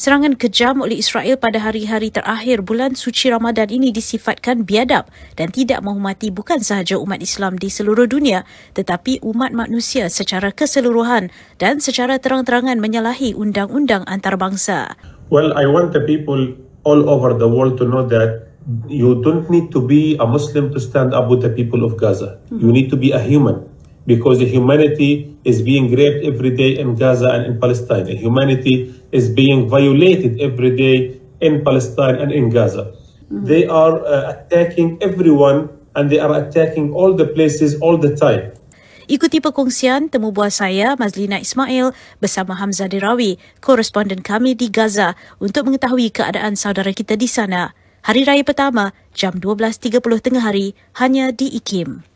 Serangan kejam oleh Israel pada hari-hari terakhir bulan suci Ramadan ini disifatkan biadab dan tidak menghormati bukan sahaja umat Islam di seluruh dunia tetapi umat manusia secara keseluruhan dan secara terang-terangan menyalahi undang-undang antarabangsa. Well, I want the people all over the world to know that you don't need to be a Muslim to stand up with the people of Gaza. You need to be a human because the humanity is being raped every day in Gaza and in Palestine. The humanity is being violated every day in Palestine and in Gaza. Mm-hmm. They are uh, attacking everyone and they are attacking all the places all the time. Ikuti perkongsian temu buah saya Mazlina Ismail bersama Hamzah Dirawi, koresponden kami di Gaza untuk mengetahui keadaan saudara kita di sana. Hari raya pertama jam 12.30 tengah hari hanya di IKIM.